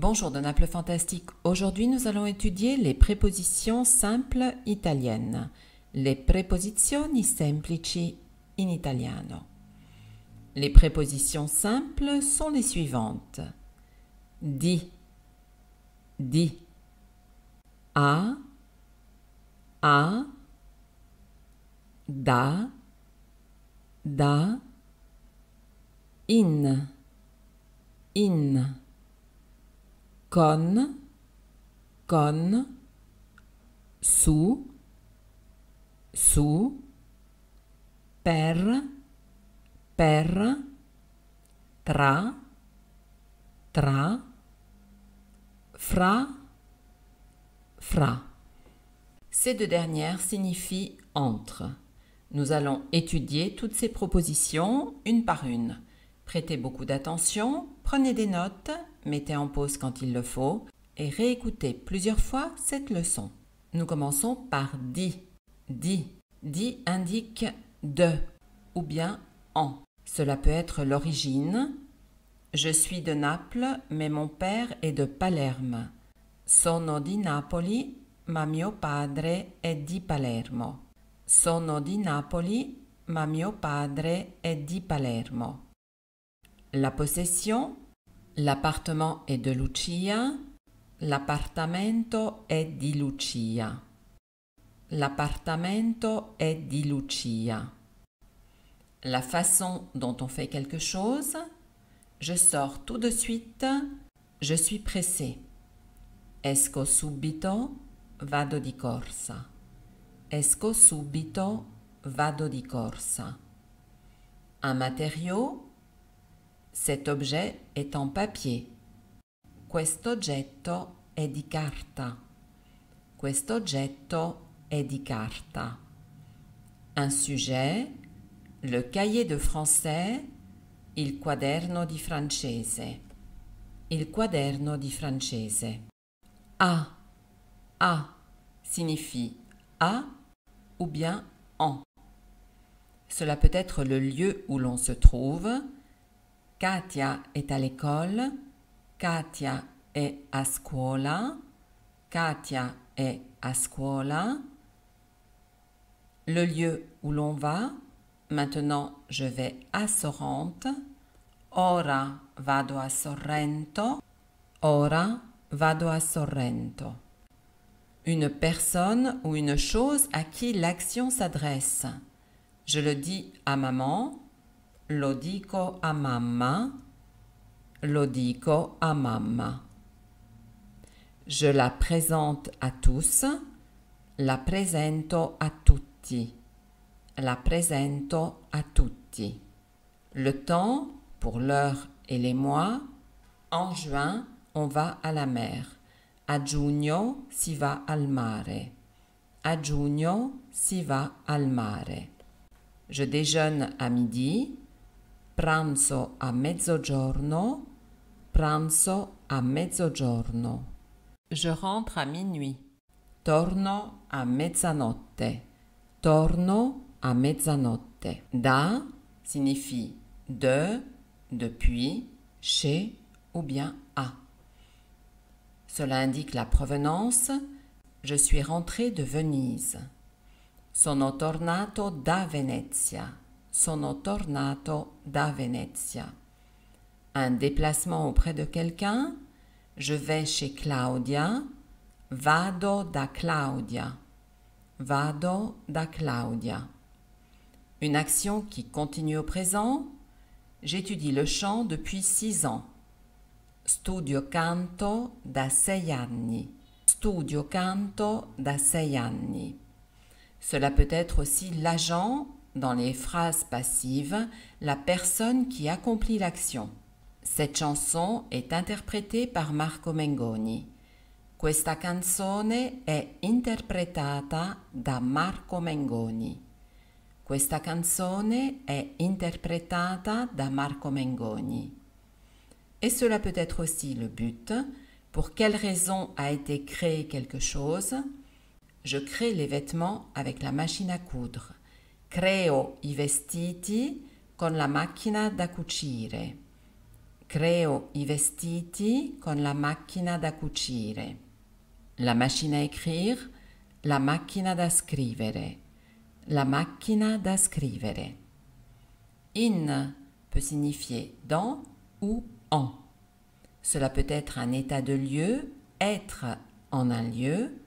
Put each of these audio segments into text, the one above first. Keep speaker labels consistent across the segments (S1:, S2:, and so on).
S1: Bonjour de Naples fantastique. Aujourd'hui, nous allons étudier les prépositions simples italiennes. Les preposizioni semplici in italiano. Les prépositions simples sont les suivantes. Di, di, a, a, da, da, in, in con, con, su, su, per, per, tra, tra, fra, fra. Ces deux dernières signifient entre. Nous allons étudier toutes ces propositions une par une. Prêtez beaucoup d'attention, prenez des notes, mettez en pause quand il le faut et réécoutez plusieurs fois cette leçon. Nous commençons par DI. DI indique de ou bien en. Cela peut être l'origine. Je suis de Naples, mais mon père est de Palerme. Sono di Napoli, ma mio padre è di Palermo. Sono di Napoli, ma mio padre è di Palermo la possession, l'appartement est de Lucia, l'appartamento est di Lucia. L'appartamento è di Lucia. La façon dont on fait quelque chose, je sors tout de suite, je suis pressé. Esco subito, vado di corsa. Esco subito, vado di corsa. Un matériau, cet objet est en papier. Quest'oggetto è di carta. Quest'oggetto è di carta. Un sujet, le cahier de français, il quaderno di francese. Il quaderno di francese. A. A signifie a ou bien en. Cela peut être le lieu où l'on se trouve, Katia est à l'école. Katia est à scuola. Katia est à scuola. Le lieu où l'on va. Maintenant, je vais à Sorrente. Ora vado a Sorrento. Ora vado a Sorrento. Une personne ou une chose à qui l'action s'adresse. Je le dis à maman, Lo dico a mamma. Lo dico a mamma. Je la présente à tous. La presento a tutti. La presento a tutti. Le temps pour l'heure et les mois. En juin, on va à la mer. A giugno si va al mare. A giugno si va al mare. Je déjeune à midi pranzo a mezzogiorno, pranzo a mezzogiorno. Je rentre à minuit. Torno a mezzanotte. Torno a mezzanotte. Da signifie de, depuis, chez ou bien à. Cela indique la provenance. Je suis rentré de Venise. Sono tornato da Venezia sono tornato da Venezia. Un déplacement auprès de quelqu'un, je vais chez Claudia, vado da Claudia. Vado da Claudia. Une action qui continue au présent, j'étudie le chant depuis six ans. Studio canto da sei anni. Studio canto da sei anni. Cela peut être aussi l'agent dans les phrases passives la personne qui accomplit l'action. Cette chanson est interprétée par Marco Mengoni. Questa canzone è interpretata da Marco Mengoni. Questa canzone è interpretata da Marco Mengoni. Et cela peut être aussi le but. Pour quelle raison a été créé quelque chose Je crée les vêtements avec la machine à coudre. Creo i vestiti con la macchina da cucire. Creo i vestiti con la macchina da cucire. La machine à écrire, la macchina da scrivere. La macchina da scrivere. In peut signifier dans ou en. Cela peut être un état de lieu, être en un lieu.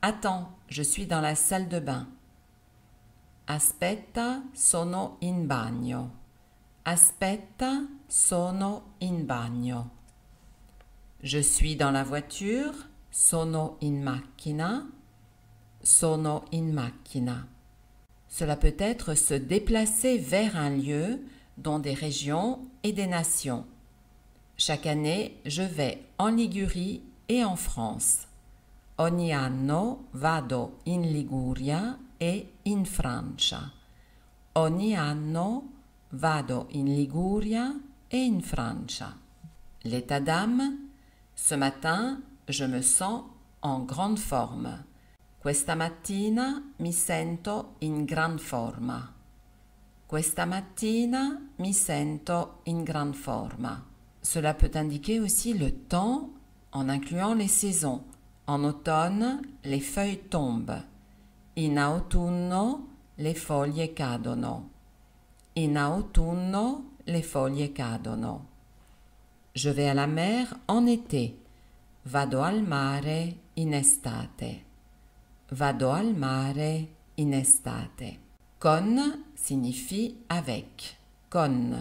S1: Attends, je suis dans la salle de bain. Aspetta, sono in bagno. Aspetta, sono in bagno. Je suis dans la voiture. Sono in macchina. Sono in macchina. Cela peut être se déplacer vers un lieu, dont des régions et des nations. Chaque année, je vais en Ligurie et en France. Ogni anno vado in Liguria e in Francia. Ogni anno vado in Liguria et in Francia. L'état d'âme Ce matin, je me sens en grande forme. Questa mattina mi sento in gran forma. Questa mattina mi sento in gran forma. Cela peut indiquer aussi le temps en incluant les saisons. En automne, les feuilles tombent. In autunno le foglie cadono. In autunno le foglie cadono. Je vais à la mer en été. Vado al mare in estate. Vado al mare in estate. Con signifie avec. Con.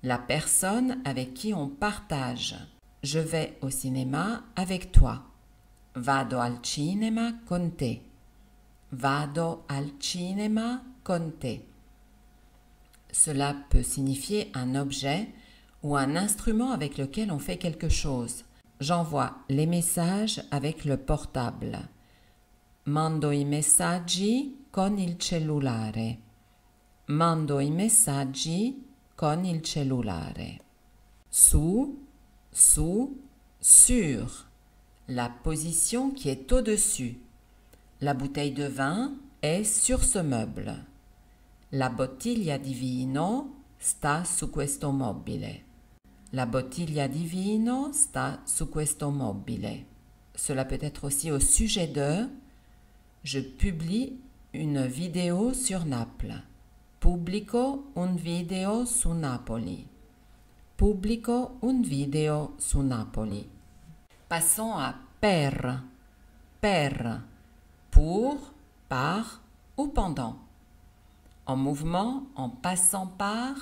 S1: La personne avec qui on partage. Je vais au cinéma avec toi. Vado al cinema con te. Vado al cinema con te. Cela peut signifier un objet ou un instrument avec lequel on fait quelque chose. J'envoie les messages avec le portable. Mando i messaggi con il cellulare. Mando i messaggi con il cellulare. Sous, sous, sur. La position qui est au-dessus. La bouteille de vin est sur ce meuble. La bottiglia di vino sta su questo mobile. La bottiglia di vino sta su questo mobile. Cela peut être aussi au sujet de Je publie une vidéo sur Naples. Pubblico un video su Napoli. Pubblico un video su Napoli. Passons à per. Per pour, par ou pendant. En mouvement, en passant par,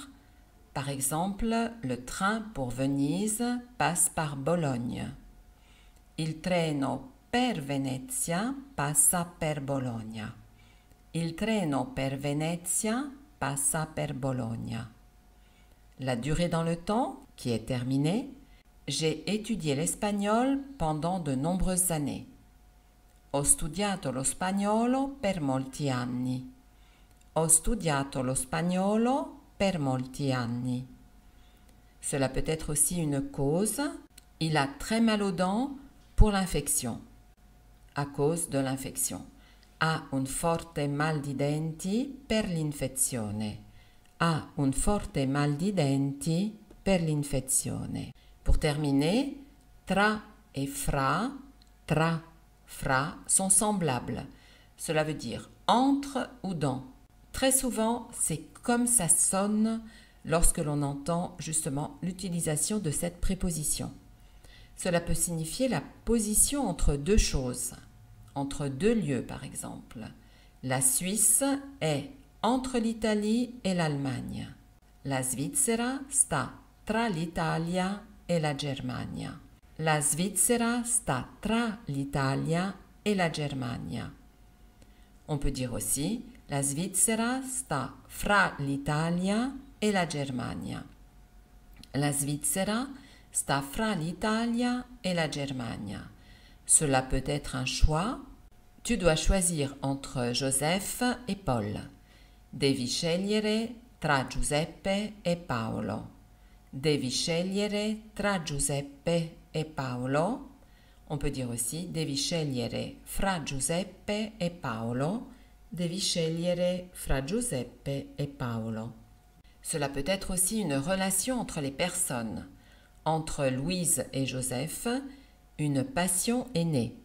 S1: par exemple, le train pour Venise passe par Bologne. Il treno per Venezia passa per Bologna. Il treno per Venezia passa per Bologna. La durée dans le temps, qui est terminée, j'ai étudié l'espagnol pendant de nombreuses années. Ho studiato lo spagnolo per molti anni. Ho studiato lo spagnolo per molti anni. Cela peut être aussi une cause. Il a très mal aux dents pour l'infection. À cause de l'infection. Ha un forte mal di denti per l'infezione. Ha un forte mal di denti per l'infezione. Pour terminer, tra e fra, tra fra sont semblables. Cela veut dire entre ou dans. Très souvent, c'est comme ça sonne lorsque l'on entend justement l'utilisation de cette préposition. Cela peut signifier la position entre deux choses, entre deux lieux par exemple. La Suisse est entre l'Italie et l'Allemagne. La Svizzera sta tra l'Italia e la Germania. La Svizzera sta tra l'Italia e la Germania. On peut dire aussi la Svizzera sta fra l'Italia e la Germania. La Svizzera sta fra l'Italia e la Germania. Cela peut être un choix. Tu dois choisir entre Joseph et Paul. Devi scegliere tra Giuseppe e Paolo. Devi scegliere tra Giuseppe e Paolo, on peut dire aussi devi scegliere fra Giuseppe e Paolo, devi scegliere fra Giuseppe e Paolo. Cela peut être aussi une relation entre les personnes. Entre Louise et Joseph, une passion est née.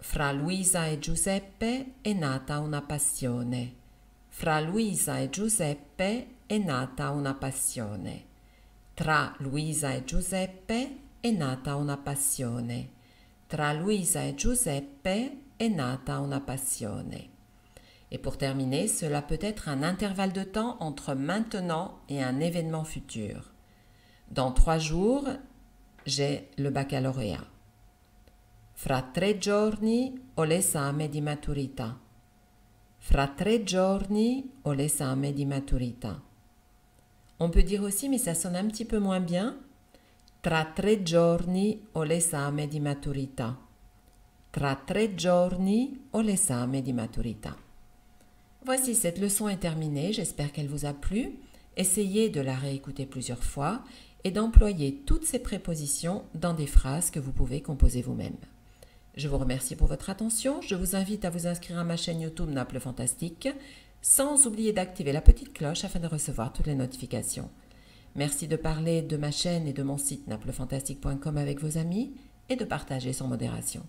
S1: Fra Luisa e Giuseppe è nata una passione. Fra Luisa e Giuseppe è nata una passione. Tra Luisa e Giuseppe nata una passione. Tra Luisa e Giuseppe è nata una passione. Et pour terminer, cela peut être un intervalle de temps entre maintenant et un événement futur. Dans trois jours, j'ai le baccalauréat. Fra tre giorni ho l'esame di maturità. Fra tre giorni ho l'esame di maturità. On peut dire aussi, mais ça sonne un petit peu moins bien, Tra tre giorni ho l'esame di maturità. Tra tre giorni ho l'esame di maturità. Voici, cette leçon est terminée, j'espère qu'elle vous a plu. Essayez de la réécouter plusieurs fois et d'employer toutes ces prépositions dans des phrases que vous pouvez composer vous-même. Je vous remercie pour votre attention, je vous invite à vous inscrire à ma chaîne YouTube Naples Fantastique, sans oublier d'activer la petite cloche afin de recevoir toutes les notifications. Merci de parler de ma chaîne et de mon site naplefantastique.com avec vos amis et de partager sans modération.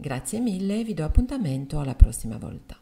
S1: Grazie mille vi do appuntamento alla prossima volta.